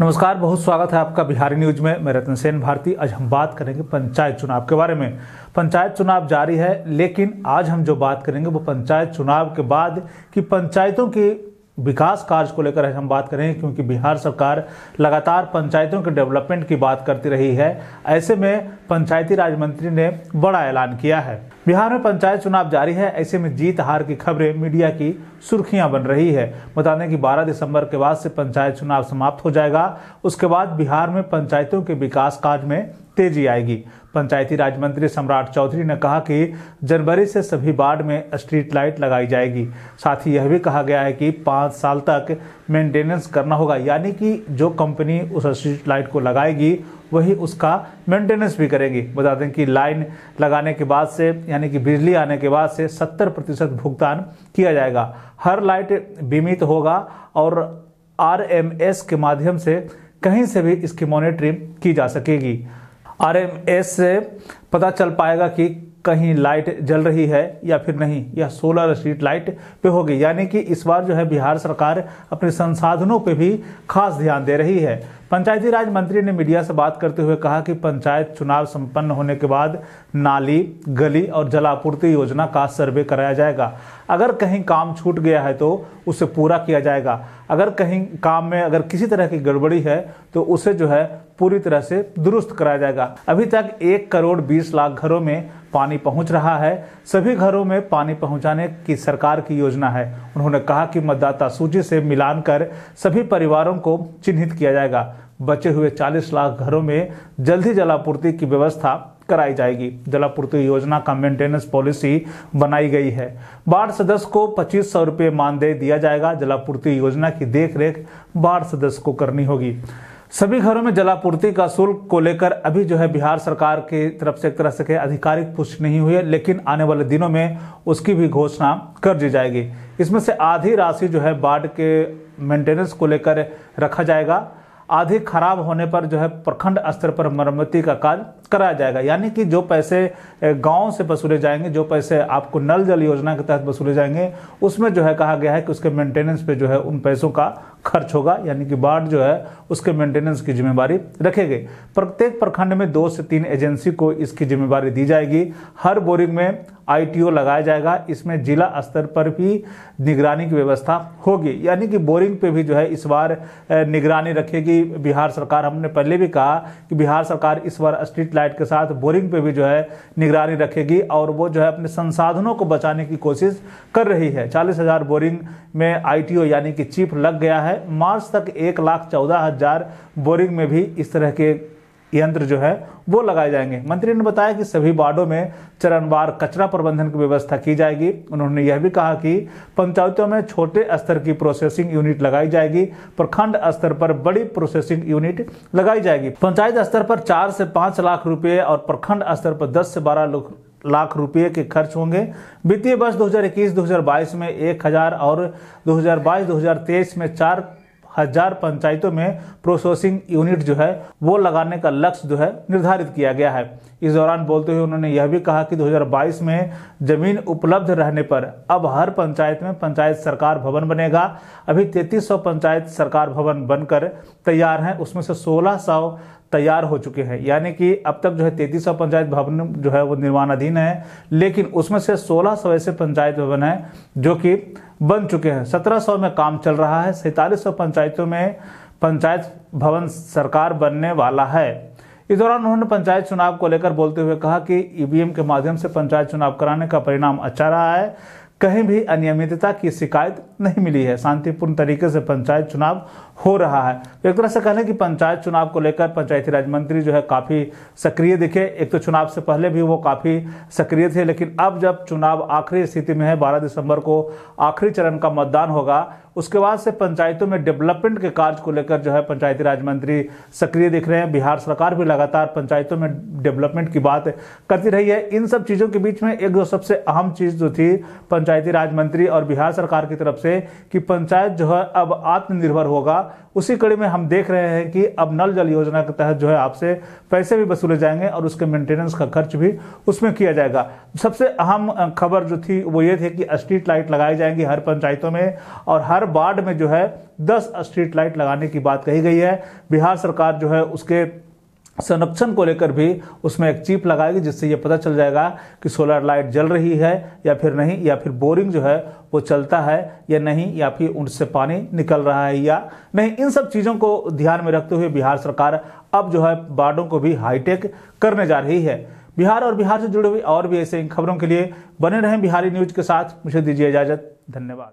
नमस्कार बहुत स्वागत है आपका बिहारी न्यूज में मैं रतन सेन भारती आज हम बात करेंगे पंचायत चुनाव के बारे में पंचायत चुनाव जारी है लेकिन आज हम जो बात करेंगे वो पंचायत चुनाव के बाद कि पंचायतों की विकास कार्य को लेकर हम बात करें क्योंकि बिहार सरकार लगातार पंचायतों के डेवलपमेंट की बात करती रही है ऐसे में पंचायती राज मंत्री ने बड़ा ऐलान किया है बिहार में पंचायत चुनाव जारी है ऐसे में जीत हार की खबरें मीडिया की सुर्खियां बन रही है बता दें कि 12 दिसंबर के बाद से पंचायत चुनाव समाप्त हो जाएगा उसके बाद बिहार में पंचायतों के विकास कार्य में तेजी आएगी पंचायती राज मंत्री सम्राट चौधरी ने कहा कि जनवरी से सभी वार्ड में स्ट्रीट लाइट लगाई जाएगी साथ ही यह भी कहा गया है कि पाँच साल तक मेंटेनेंस करना होगा यानी कि जो कंपनी उस स्ट्रीट लाइट को लगाएगी वही उसका मेंटेनेंस भी करेगी बता दें कि लाइन लगाने के बाद से यानी कि बिजली आने के बाद से सत्तर प्रतिशत भुगतान किया जाएगा हर लाइट बीमित होगा और आर के माध्यम से कहीं से भी इसकी मॉनिटरिंग की जा सकेगी आरएमएस से पता चल पाएगा कि कहीं लाइट जल रही है या फिर नहीं यह सोलर स्ट्रीट लाइट पे होगी यानी कि इस बार जो है बिहार सरकार अपने संसाधनों पे भी खास ध्यान दे रही है पंचायती राज मंत्री ने मीडिया से बात करते हुए कहा कि पंचायत चुनाव संपन्न होने के बाद नाली गली और जलापूर्ति योजना का सर्वे कराया जाएगा अगर कहीं काम छूट गया है तो उसे पूरा किया जाएगा अगर कहीं काम में अगर किसी तरह की गड़बड़ी है तो उसे जो है पूरी तरह से दुरुस्त कराया जाएगा अभी तक एक करोड़ बीस लाख घरों में पानी पहुंच रहा है सभी घरों में पानी पहुंचाने की सरकार की योजना है उन्होंने कहा कि मतदाता सूची से मिलान कर सभी परिवारों को चिन्हित किया जाएगा बचे हुए 40 लाख घरों में जल्द ही जलापूर्ति की व्यवस्था कराई जाएगी जलापूर्ति योजना का मेंटेनेंस पॉलिसी बनाई गई है बाढ़ सदस्य को पच्चीस सौ रुपये मानदेय दिया जाएगा जलापूर्ति योजना की देखरेख बाढ़ सदस्य को करनी होगी सभी घरों में जलापूर्ति का शुल्क को लेकर अभी जो है बिहार सरकार की तरफ से एक तरह से आधिकारिक पुष्टि नहीं हुई है लेकिन आने वाले दिनों में उसकी भी घोषणा कर दी जाएगी इसमें से आधी राशि जो है बाढ़ के मेंटेनेंस को लेकर रखा जाएगा आधी खराब होने पर जो है प्रखंड स्तर पर मरम्मती का कार्य कराया जाएगा यानी कि जो पैसे गांव से वसूले जाएंगे जो पैसे आपको नल जल योजना के तहत वसूले जाएंगे उसमें जो है कहा गया है कि उसके मेंटेनेंस पे जो है उन पैसों का खर्च होगा यानी कि वार्ड जो है उसके मेंटेनेंस की जिम्मेवारी रखेगी प्रत्येक प्रखंड में दो से तीन एजेंसी को इसकी जिम्मेवारी दी जाएगी हर बोरिंग में आईटीओ लगाया जाएगा इसमें जिला स्तर पर भी निगरानी की व्यवस्था होगी यानी कि बोरिंग पे भी जो है इस बार निगरानी रखेगी बिहार सरकार हमने पहले भी कहा कि बिहार सरकार इस बार स्ट्रीट लाइट के साथ बोरिंग पे भी जो है निगरानी रखेगी और वो जो है अपने संसाधनों को बचाने की कोशिश कर रही है चालीस हजार बोरिंग में आईटीओ यानी कि चीफ लग गया है मार्च तक एक लाख चौदह हजार बोरिंग में भी इस तरह के यंत्र जो है वो लगाए जाएंगे मंत्री ने बताया कि सभी वार्डो में चरणवार कचरा प्रबंधन की व्यवस्था की जाएगी उन्होंने यह भी कहा कि पंचायतों में छोटे स्तर की प्रोसेसिंग यूनिट लगाई जाएगी प्रखंड स्तर पर बड़ी प्रोसेसिंग यूनिट लगाई जाएगी पंचायत स्तर पर चार से पांच लाख रुपए और प्रखंड स्तर पर दस से बारह लाख रुपए के खर्च होंगे वित्तीय वर्ष 2021-2022 में 1000 और 2022-2023 में चार हजार पंचायतों में प्रोसेसिंग यूनिट जो है वो लगाने का लक्ष्य जो है निर्धारित किया गया है इस दौरान बोलते हुए उन्होंने यह भी कहा कि 2022 में जमीन उपलब्ध रहने पर अब हर पंचायत में पंचायत सरकार भवन बनेगा अभी 3300 पंचायत सरकार भवन बनकर तैयार हैं उसमें से सोलह तैयार हो चुके हैं यानी कि अब तक जो है तैतीस सौ पंचायत भवन जो है वो निर्माणाधीन है लेकिन उसमें से सोलह सौ ऐसे पंचायत भवन है जो कि बन चुके हैं सत्रह सौ में काम चल रहा है सैतालीस सौ पंचायतों में पंचायत भवन सरकार बनने वाला है इस दौरान उन्होंने पंचायत चुनाव को लेकर बोलते हुए कहा कि ईवीएम के माध्यम से पंचायत चुनाव कराने का परिणाम अच्छा रहा है कहीं भी अनियमितता की शिकायत नहीं मिली है शांतिपूर्ण तरीके से पंचायत चुनाव हो रहा है तो एक तरह से कहने की पंचायत चुनाव को लेकर पंचायती राज मंत्री जो है काफ़ी सक्रिय दिखे एक तो चुनाव से पहले भी वो काफ़ी सक्रिय थे लेकिन अब जब चुनाव आखिरी स्थिति में है बारह दिसंबर को आखिरी चरण का मतदान होगा उसके बाद से पंचायतों में डेवलपमेंट के कार्य को लेकर जो है पंचायती राज मंत्री सक्रिय दिख रहे हैं बिहार सरकार भी लगातार पंचायतों में डेवलपमेंट की बात करती रही है इन सब चीज़ों के बीच में एक जो सबसे अहम चीज़ जो थी पंचायती राज मंत्री और बिहार सरकार की तरफ से कि पंचायत जो है अब आत्मनिर्भर होगा उसी कड़ी में हम देख रहे हैं कि अब नल जल योजना के तहत जो है आपसे पैसे भी वसूले जाएंगे और उसके मेंटेनेंस का खर्च भी उसमें किया जाएगा सबसे अहम खबर जो थी वो ये थी कि स्ट्रीट लाइट लगाई जाएंगी हर पंचायतों में और हर वार्ड में जो है दस स्ट्रीट लाइट लगाने की बात कही गई है बिहार सरकार जो है उसके संरक्षण को लेकर भी उसमें एक चिप लगाएगी जिससे ये पता चल जाएगा कि सोलर लाइट जल रही है या फिर नहीं या फिर बोरिंग जो है वो चलता है या नहीं या फिर उनसे पानी निकल रहा है या नहीं इन सब चीज़ों को ध्यान में रखते हुए बिहार सरकार अब जो है बाड़ों को भी हाईटेक करने जा रही है बिहार और बिहार से जुड़े हुए और भी ऐसे इन खबरों के लिए बने रहें बिहारी न्यूज के साथ मुझे दीजिए इजाजत धन्यवाद